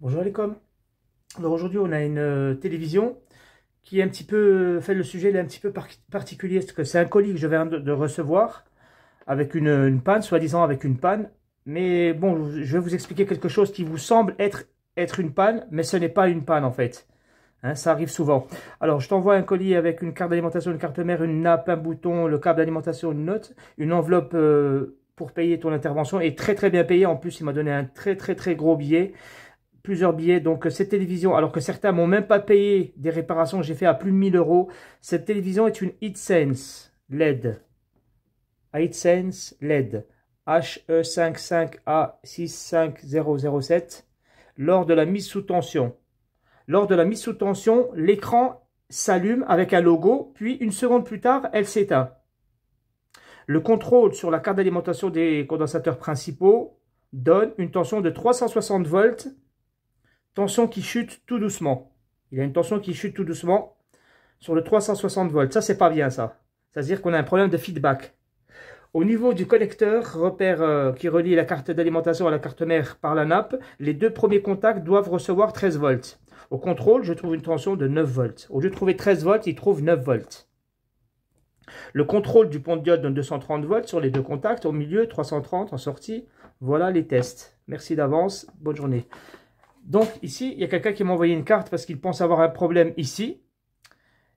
Bonjour les coms. Alors aujourd'hui, on a une euh, télévision qui est un petit peu, euh, fait le sujet, est un petit peu particulier, parce que c'est un colis que je viens de, recevoir avec euh, une, panne, soi-disant avec une panne. Mais bon, je vais vous expliquer quelque chose qui vous semble être, être une panne, mais ce n'est pas une panne en fait. Hein, ça arrive souvent. Alors, je t'envoie un colis avec une carte d'alimentation, une carte mère, une nappe, un bouton, le câble d'alimentation, une note, une enveloppe pour payer ton intervention et très très bien payé. En plus, il m'a donné un très très très gros billet plusieurs billets. Donc euh, cette télévision, alors que certains m'ont même pas payé des réparations que j'ai fait à plus de 1000 euros, cette télévision est une HitSense LED. HitSense LED HE55A65007 lors de la mise sous tension. Lors de la mise sous tension, l'écran s'allume avec un logo, puis une seconde plus tard, elle s'éteint. Le contrôle sur la carte d'alimentation des condensateurs principaux donne une tension de 360 volts tension qui chute tout doucement. Il y a une tension qui chute tout doucement sur le 360 volts. Ça, c'est pas bien, ça. C'est-à-dire qu'on a un problème de feedback. Au niveau du connecteur repère euh, qui relie la carte d'alimentation à la carte mère par la nappe, les deux premiers contacts doivent recevoir 13 volts. Au contrôle, je trouve une tension de 9 volts. Au lieu de trouver 13 volts, il trouve 9 volts. Le contrôle du pont de diode donne 230 volts sur les deux contacts. Au milieu, 330 en sortie. Voilà les tests. Merci d'avance. Bonne journée. Donc ici, il y a quelqu'un qui m'a envoyé une carte parce qu'il pense avoir un problème ici.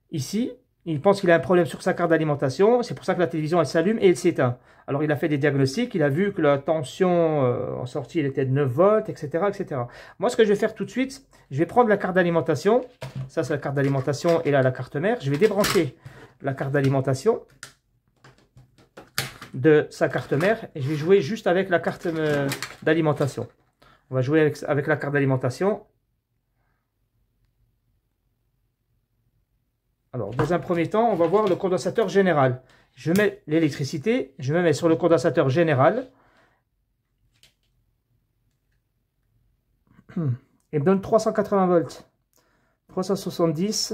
Ici, il pense qu'il a un problème sur sa carte d'alimentation. C'est pour ça que la télévision, elle s'allume et elle s'éteint. Alors, il a fait des diagnostics. Il a vu que la tension euh, en sortie, était de 9 volts, etc., etc. Moi, ce que je vais faire tout de suite, je vais prendre la carte d'alimentation. Ça, c'est la carte d'alimentation et là, la carte mère. Je vais débrancher la carte d'alimentation de sa carte mère et je vais jouer juste avec la carte euh, d'alimentation. On va jouer avec, la carte d'alimentation. Alors, dans un premier temps, on va voir le condensateur général. Je mets l'électricité, je me mets sur le condensateur général. Il me donne 380 volts. 370,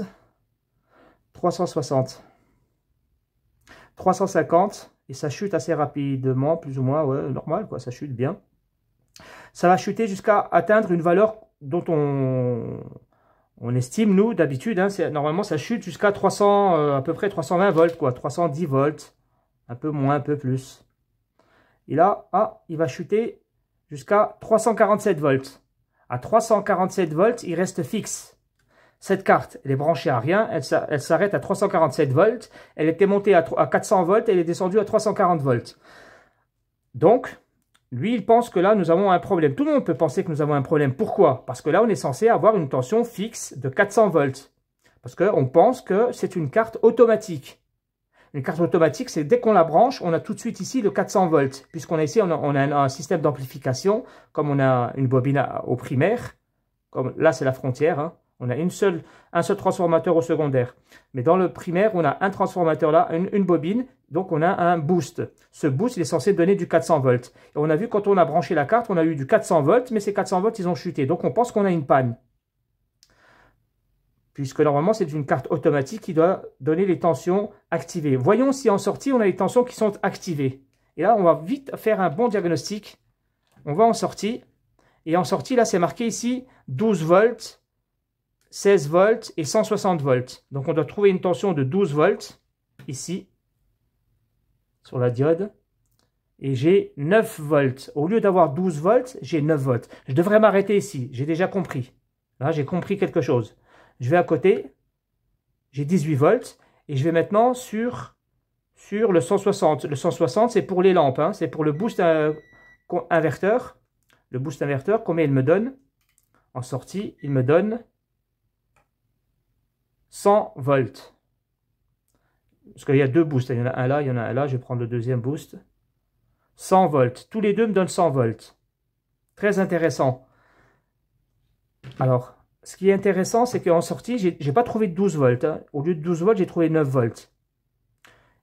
360, 350. Et ça chute assez rapidement, plus ou moins, normal, quoi, ça chute bien ça va chuter jusqu'à atteindre une valeur dont on, on estime, nous, d'habitude, hein. normalement ça chute jusqu'à 300, euh, à peu près 320 volts, quoi, 310 volts, un peu moins, un peu plus. Et là, ah, il va chuter jusqu'à 347 volts. À 347 volts, il reste fixe. Cette carte, elle est branchée à rien, elle, s'arrête à 347 volts, elle était montée à 400 volts, elle est descendue à 340 volts. Donc, lui, il pense que là, nous avons un problème. Tout le monde peut penser que nous avons un problème. Pourquoi Parce que là, on est censé avoir une tension fixe de 400 volts. Parce qu'on pense que c'est une carte automatique. Une carte automatique, c'est dès qu'on la branche, on a tout de suite ici le 400 volts. Puisqu'on a ici, on a, un, système d'amplification, comme on a une bobine au primaire. Comme, là, c'est la frontière. Hein. On a une seule, un seul transformateur au secondaire. Mais dans le primaire, on a un transformateur là, une, une, bobine, donc on a un boost. Ce boost, il est censé donner du 400 volts. Et on a vu quand on a branché la carte, on a eu du 400 volts, mais ces 400 volts, ils ont chuté. Donc on pense qu'on a une panne. Puisque normalement, c'est une carte automatique qui doit donner les tensions activées. Voyons si en sortie, on a les tensions qui sont activées. Et là, on va vite faire un bon diagnostic. On va en sortie. Et en sortie, là, c'est marqué ici 12 volts 16 volts et 160 volts. Donc on doit trouver une tension de 12 volts ici sur la diode. Et j'ai 9 volts. Au lieu d'avoir 12 volts, j'ai 9 volts. Je devrais m'arrêter ici. J'ai déjà compris. Là, j'ai compris quelque chose. Je vais à côté. J'ai 18 volts. Et je vais maintenant sur, sur le 160. Le 160, c'est pour les lampes. Hein. C'est pour le boost euh, inverteur. Le boost inverteur, combien il me donne En sortie, il me donne 100 volts. Parce qu'il y a deux boosts. Il y en a un là, il y en a un là. Je vais prendre le deuxième boost. 100 volts. Tous les deux me donnent 100 volts. Très intéressant. Alors, ce qui est intéressant, c'est qu'en sortie, je n'ai pas trouvé 12 volts. Hein. Au lieu de 12 volts, j'ai trouvé 9 volts.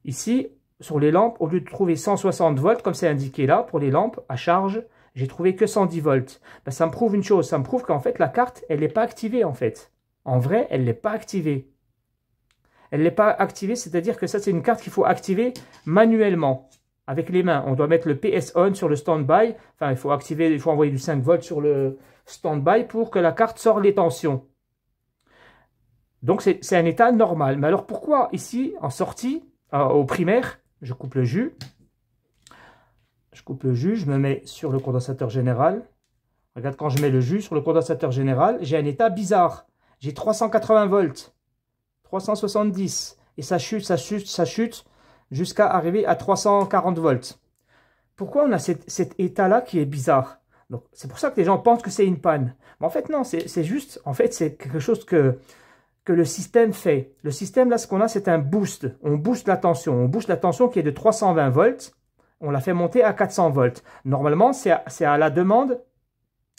Ici, sur les lampes, au lieu de trouver 160 volts, comme c'est indiqué là, pour les lampes à charge, j'ai trouvé que 110 volts. Ben, ça me prouve une chose, ça me prouve qu'en fait, la carte, elle n'est pas activée en fait. En vrai, elle n'est pas activée. Elle n'est pas activée, c'est-à-dire que ça, c'est une carte qu'il faut activer manuellement, avec les mains. On doit mettre le PS on sur le standby. Enfin, il faut activer, il faut envoyer du 5 volts sur le standby pour que la carte sorte les tensions. Donc, c'est un état normal. Mais alors, pourquoi ici, en sortie, euh, au primaire, je coupe le jus, je coupe le jus, je me mets sur le condensateur général. Regarde, quand je mets le jus sur le condensateur général, j'ai un état bizarre. J'ai 380 volts, 370, et ça chute, ça chute, ça chute, jusqu'à arriver à 340 volts. Pourquoi on a cet état-là qui est bizarre C'est pour ça que les gens pensent que c'est une panne. en fait, non, c'est juste, en fait, c'est quelque chose que, que le système fait. Le système, là, ce qu'on a, c'est un boost. On booste la tension. On booste la tension qui est de 320 volts. On la fait monter à 400 volts. Normalement, c'est à la demande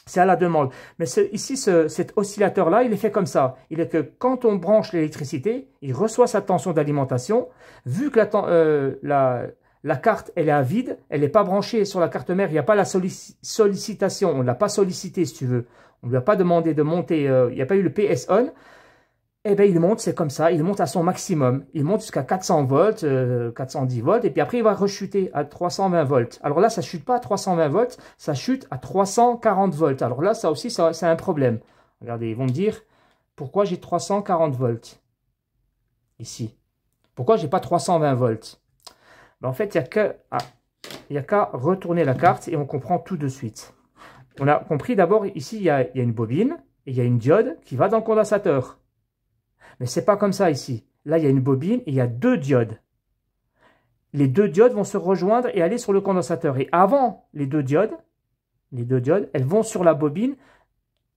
c'est à la demande. Mais ici, cet oscillateur-là, il est fait comme ça. Il est que quand on branche l'électricité, il reçoit sa tension d'alimentation. Vu que la, euh, carte, elle est à vide, elle n'est pas branchée sur la carte mère, il n'y a pas la sollicitation. On ne l'a pas sollicité, si tu veux. On ne lui a pas demandé de monter, euh, il n'y a pas eu le PS on eh bien, il monte, c'est comme ça, il monte à son maximum. Il monte jusqu'à 400 volts, 410 euh, volts, et puis après, il va rechuter à 320 volts. Alors là, ça chute pas à 320 volts, ça chute à 340 volts. Alors là, ça aussi, ça, c'est un problème. Regardez, ils vont me dire, pourquoi j'ai 340 volts ici Pourquoi j'ai pas 320 volts ben, En fait, il n'y ah, a qu'à retourner la carte et on comprend tout de suite. On a compris d'abord, ici, il y, y a une bobine, et il y a une diode qui va dans le condensateur. Mais c'est pas comme ça ici. Là, il y a une bobine et il y a deux diodes. Les deux diodes vont se rejoindre et aller sur le condensateur. Et avant les deux diodes, les deux diodes, elles vont sur la bobine,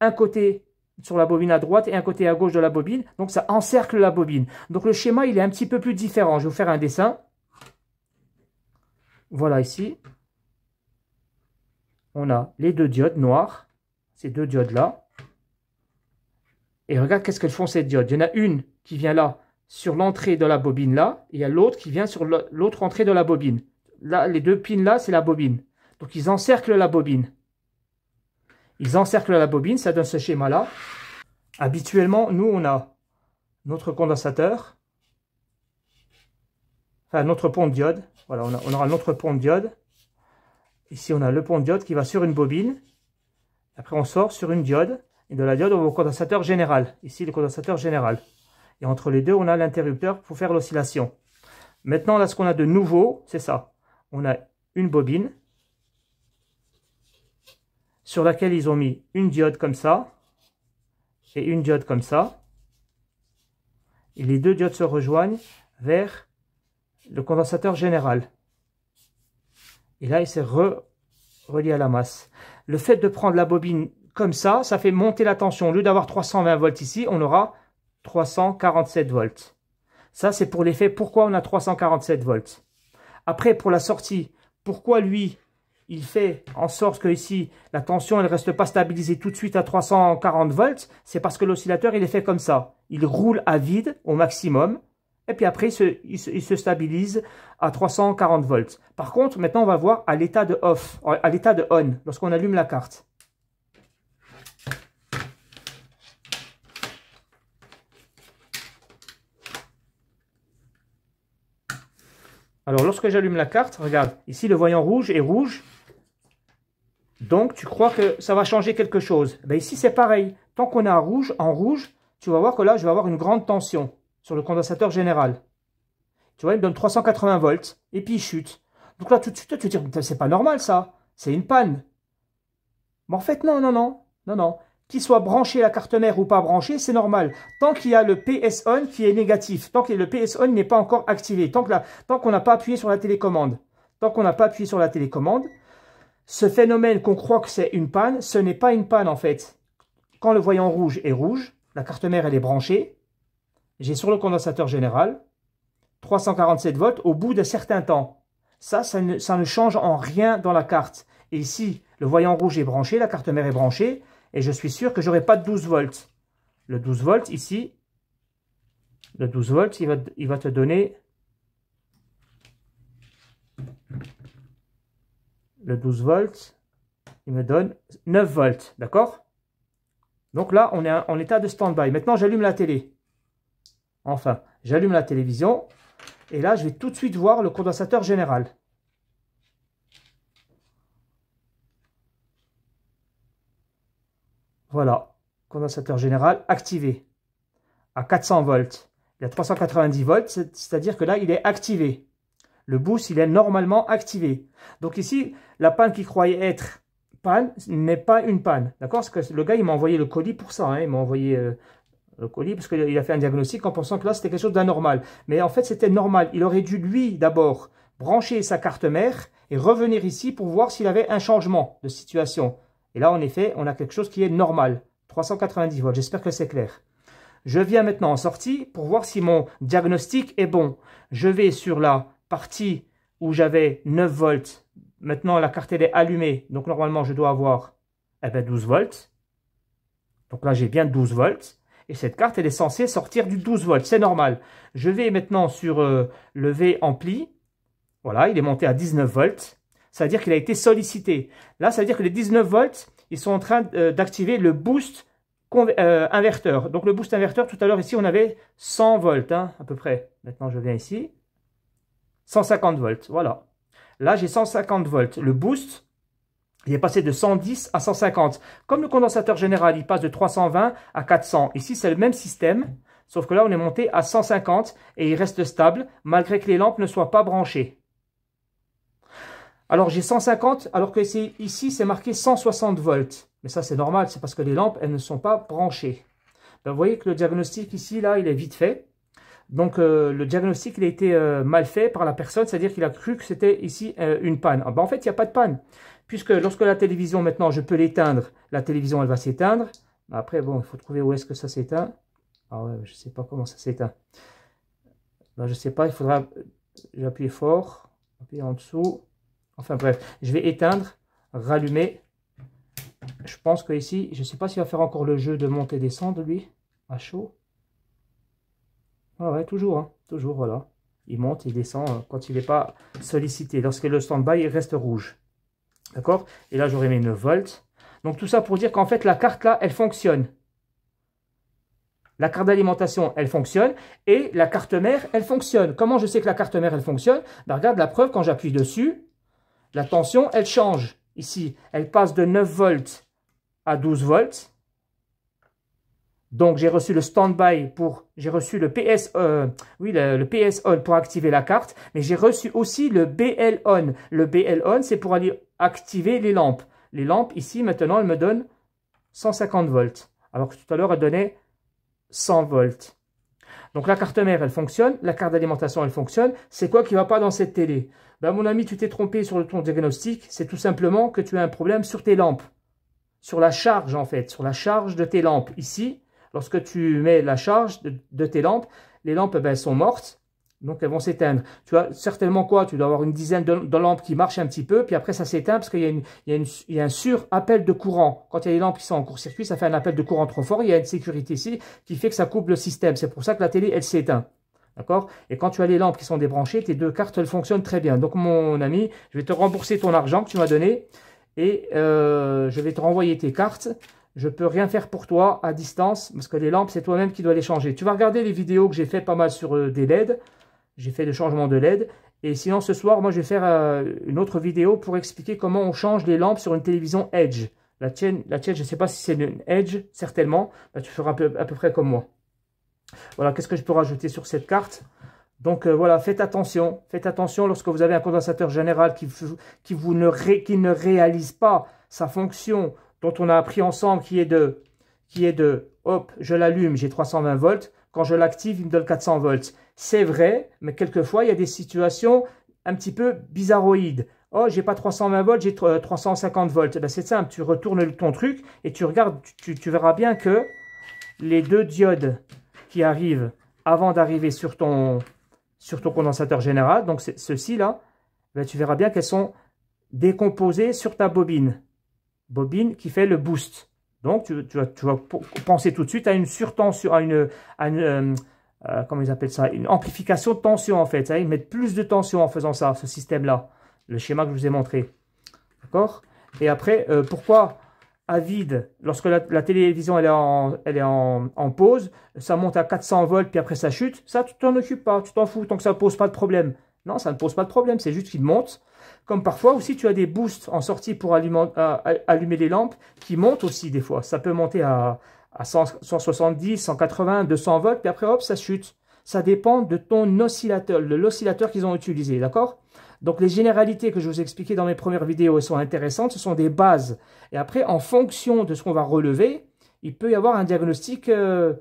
un côté sur la bobine à droite et un côté à gauche de la bobine. Donc ça encercle la bobine. Donc le schéma, il est un petit peu plus différent. Je vais vous faire un dessin. Voilà ici. On a les deux diodes noires, ces deux diodes-là. Et regarde qu'est-ce qu'elles font ces diodes. Il y en a une qui vient là, sur l'entrée de la bobine là, et il y a l'autre qui vient sur l'autre entrée de la bobine. Là, les deux pins là, c'est la bobine. Donc ils encerclent la bobine. Ils encerclent la bobine, ça donne ce schéma-là. Habituellement, nous, on a notre condensateur, enfin notre pont de diode. Voilà, on, on aura notre pont de diode. Ici, on a le pont de diode qui va sur une bobine. Après, on sort sur une diode et de la diode au condensateur général. Ici, le condensateur général. Et entre les deux, on a l'interrupteur pour faire l'oscillation. Maintenant, là, ce qu'on a de nouveau, c'est ça. On a une bobine sur laquelle ils ont mis une diode comme ça et une diode comme ça. Et les deux diodes se rejoignent vers le condensateur général. Et là, il s'est re relié à la masse. Le fait de prendre la bobine comme ça, ça fait monter la tension. Au lieu d'avoir 320 volts ici, on aura 347 volts. Ça, c'est pour l'effet pourquoi on a 347 volts. Après, pour la sortie, pourquoi lui, il fait en sorte que ici, la tension, elle reste pas stabilisée tout de suite à 340 volts C'est parce que l'oscillateur, il est fait comme ça. Il roule à vide au maximum. Et puis après, il se, stabilise à 340 volts. Par contre, maintenant, on va voir à l'état de off, à l'état de on, lorsqu'on allume la carte. Alors lorsque j'allume la carte, regarde, ici le voyant rouge est rouge. Donc tu crois que ça va changer quelque chose. Eh ici c'est pareil. Tant qu'on a rouge, en rouge, tu vas voir que là je vais avoir une grande tension sur le condensateur général. Tu vois, il me donne 380 volts et puis il chute. Donc là tout de suite tu te dis c'est pas normal ça, c'est une panne. Mais en fait non non non non non qu'il soit branché la carte mère ou pas branché, c'est normal. Tant qu'il y a le PS on qui est négatif, tant que le PS n'est pas encore activé, tant qu'on n'a pas appuyé sur la télécommande, tant qu'on n'a pas appuyé sur la télécommande, ce phénomène qu'on croit que c'est une panne, ce n'est pas une panne en fait. Quand le voyant rouge est rouge, la carte mère elle est branchée. J'ai sur le condensateur général 347 volts au bout d'un certain temps. Ça, ne, ça ne change en rien dans la carte. Et ici, le voyant rouge est branché, la carte mère est branchée et je suis sûr que j'aurai pas 12 volts. Le 12 volts ici, le 12 volts, il va, il va te donner le 12 volts, il me donne 9 volts, d'accord Donc là, on est en état de stand-by. Maintenant, j'allume la télé. Enfin, j'allume la télévision et là, je vais tout de suite voir le condensateur général. Voilà, condensateur général activé à 400 volts. Il a 390 volts, c'est-à-dire que là, il est activé. Le boost, il est normalement activé. Donc ici, la panne qu'il croyait être panne n'est pas une panne. D'accord Parce que le gars, il m'a envoyé le colis pour ça. Hein. il m'a envoyé euh, le colis parce qu'il a fait un diagnostic en pensant que là, c'était quelque chose d'anormal. Mais en fait, c'était normal. Il aurait dû, lui, d'abord, brancher sa carte mère et revenir ici pour voir s'il avait un changement de situation. Et là, en effet, on a quelque chose qui est normal, 390 volts. J'espère que c'est clair. Je viens maintenant en sortie pour voir si mon diagnostic est bon. Je vais sur la partie où j'avais 9 volts. Maintenant, la carte elle est allumée, donc normalement, je dois avoir 12 eh ben, volts. Donc là, j'ai bien 12 volts. Et cette carte, elle est censée sortir du 12 volts, c'est normal. Je vais maintenant sur euh, le V ampli. Voilà, il est monté à 19 volts ça veut dire qu'il a été sollicité. Là, ça veut dire que les 19 volts, ils sont en train euh, d'activer le boost euh, inverteur. Donc le boost inverteur, tout à l'heure ici, on avait 100 volts hein, à peu près. Maintenant, je viens ici. 150 volts, voilà. Là, j'ai 150 volts. Le boost, il est passé de 110 à 150. Comme le condensateur général, il passe de 320 à 400. Ici, c'est le même système, sauf que là, on est monté à 150 et il reste stable, malgré que les lampes ne soient pas branchées. Alors j'ai 150, alors que ici c'est marqué 160 volts. Mais ça c'est normal, c'est parce que les lampes, elles ne sont pas branchées. Ben, vous voyez que le diagnostic ici, là, il est vite fait. Donc euh, le diagnostic, il a été euh, mal fait par la personne, c'est-à-dire qu'il a cru que c'était ici euh, une panne. Ah, ben, en fait, il n'y a pas de panne. Puisque lorsque la télévision, maintenant, je peux l'éteindre, la télévision, elle va s'éteindre. Après, bon, il faut trouver où est-ce que ça s'éteint. Ah ouais, je ne sais pas comment ça s'éteint. Ben, je ne sais pas, il faudra... J'appuie fort, appuyer en dessous. Enfin bref, je vais éteindre, rallumer. Je pense que ici, je ne sais pas s'il va faire encore le jeu de monter et descendre, lui, à chaud. Ah ouais, toujours, hein, toujours, voilà. Il monte, il descend euh, quand il n'est pas sollicité. Lorsque le stand-by, il reste rouge. D'accord Et là, j'aurais mis 9 volts. Donc tout ça pour dire qu'en fait, la carte là, elle fonctionne. La carte d'alimentation, elle fonctionne. Et la carte mère, elle fonctionne. Comment je sais que la carte mère, elle fonctionne ben, Regarde la preuve, quand j'appuie dessus, la tension, elle change ici. Elle passe de 9 volts à 12 volts. Donc j'ai reçu le standby pour, j'ai reçu le PS, euh, oui le, on pour activer la carte, mais j'ai reçu aussi le BL on. Le BL on, c'est pour aller activer les lampes. Les lampes ici maintenant, elles me donnent 150 volts, alors que tout à l'heure elles donnaient 100 volts. Donc la carte mère, elle fonctionne, la carte d'alimentation, elle fonctionne. C'est quoi qui va pas dans cette télé ben, Mon ami, tu t'es trompé sur ton diagnostic. C'est tout simplement que tu as un problème sur tes lampes, sur la charge en fait, sur la charge de tes lampes. Ici, lorsque tu mets la charge de, tes lampes, les lampes ben, sont mortes. Donc elles vont s'éteindre. Tu as certainement quoi Tu dois avoir une dizaine de, lampes qui marchent un petit peu, puis après ça s'éteint parce qu'il y, a un sur-appel de courant. Quand il y a des lampes qui sont en court-circuit, ça fait un appel de courant trop fort. Il y a une sécurité ici qui fait que ça coupe le système. C'est pour ça que la télé, elle s'éteint. D'accord Et quand tu as les lampes qui sont débranchées, tes deux cartes, elles fonctionnent très bien. Donc mon ami, je vais te rembourser ton argent que tu m'as donné et euh, je vais te renvoyer tes cartes je peux rien faire pour toi à distance parce que les lampes, c'est toi-même qui dois les changer. Tu vas regarder les vidéos que j'ai fait pas mal sur euh, des LED j'ai fait le changement de LED. Et sinon, ce soir, moi, je vais faire euh, une autre vidéo pour expliquer comment on change les lampes sur une télévision Edge. La tienne, la tienne je ne sais pas si c'est une Edge, certainement. Bah, tu feras à peu, près comme moi. Voilà, qu'est-ce que je peux rajouter sur cette carte donc euh, voilà, faites attention, faites attention lorsque vous avez un condensateur général qui, vous ne, qui ne réalise pas sa fonction dont on a appris ensemble qui est de, qui est de hop, je l'allume, j'ai 320 volts, quand je l'active, il me donne 400 volts. C'est vrai, mais quelquefois, il y a des situations un petit peu bizarroïdes. Oh, j'ai pas 320 volts, j'ai 350 euh, volts. Eh ben, c'est simple, tu retournes ton truc et tu regardes, tu, verras bien que les deux diodes qui arrivent avant d'arriver sur ton, sur ton condensateur général, donc ceci là, ben, tu verras bien qu'elles sont décomposées sur ta bobine. Bobine qui fait le boost. Donc, tu, vas, penser tout de suite à une surtension, à une, euh, euh, comment ils appellent ça, une amplification de tension en fait. Hein. ils mettent plus de tension en faisant ça, ce système-là, le schéma que je vous ai montré. D'accord Et après, euh, pourquoi à vide, lorsque la, télévision elle est, en, pause, ça monte à 400 volts, puis après ça chute, ça tu t'en occupes pas, tu t'en fous, tant que ça pose pas de problème. Non, ça ne pose pas de problème, c'est juste qu'il monte. Comme parfois aussi, tu as des boosts en sortie pour euh, allumer, les lampes qui montent aussi des fois. Ça peut monter à, 170, 180, 200 volts, puis après, hop, ça chute. Ça dépend de ton oscillateur, de l'oscillateur qu'ils ont utilisé, d'accord Donc, les généralités que je vous expliquais dans mes premières vidéos, sont intéressantes, ce sont des bases. Et après, en fonction de ce qu'on va relever, il peut y avoir un diagnostic... Euh,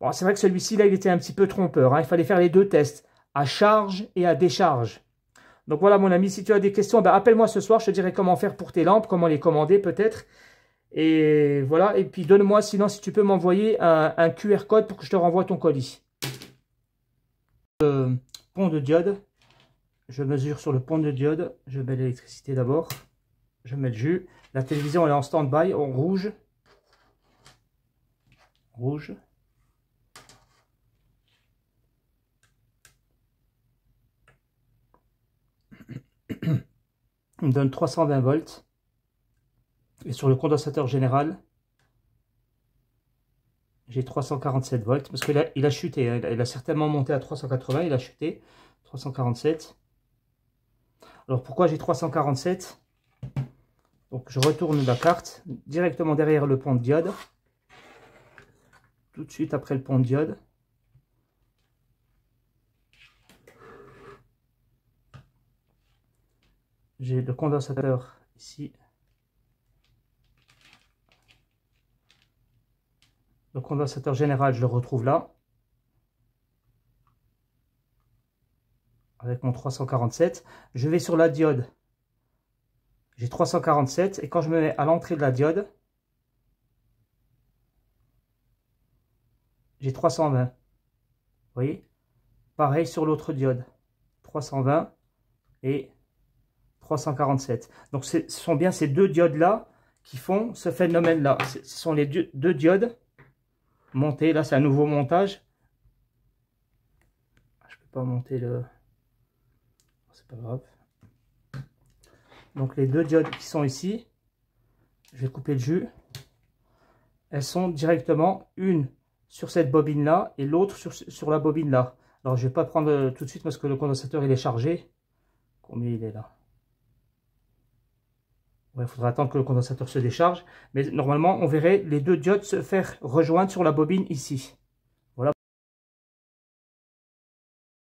bon, c'est vrai que celui-ci, là, il était un petit peu trompeur. Hein. Il fallait faire les deux tests à charge et à décharge. Donc voilà mon ami, si tu as des questions, ben, appelle-moi ce soir, je te dirai comment faire pour tes lampes, comment les commander peut-être. Et voilà, et puis donne-moi sinon si tu peux m'envoyer un, QR code pour que je te renvoie ton colis. Euh, pont de diode, je mesure sur le pont de diode, je mets l'électricité d'abord, je mets le jus. La télévision elle est en stand-by, en rouge. Rouge, me donne 320 volts. Et sur le condensateur général, j'ai 347 volts. Parce qu'il a, il a chuté, hein. il a certainement monté à 380, il a chuté. 347. Alors pourquoi j'ai 347 Donc je retourne la carte directement derrière le pont de diode. Tout de suite après le pont de diode. j'ai le condensateur ici. Le condensateur général, je le retrouve là. Avec mon 347. Je vais sur la diode. J'ai 347. Et quand je me mets à l'entrée de la diode, j'ai 320. Vous voyez Pareil sur l'autre diode. 320 et 347. Donc ce sont bien ces deux diodes-là qui font ce phénomène-là. Ce sont les deux diodes montées. Là, c'est un nouveau montage. Ah, je peux pas monter le... C'est pas grave. Donc les deux diodes qui sont ici, je vais couper le jus. Elles sont directement une sur cette bobine-là et l'autre sur, la bobine-là. Alors je vais pas prendre euh, tout de suite parce que le condensateur il est chargé. Combien il est là il faudra attendre que le condensateur se décharge. Mais normalement, on verrait les deux diodes se faire rejoindre sur la bobine ici.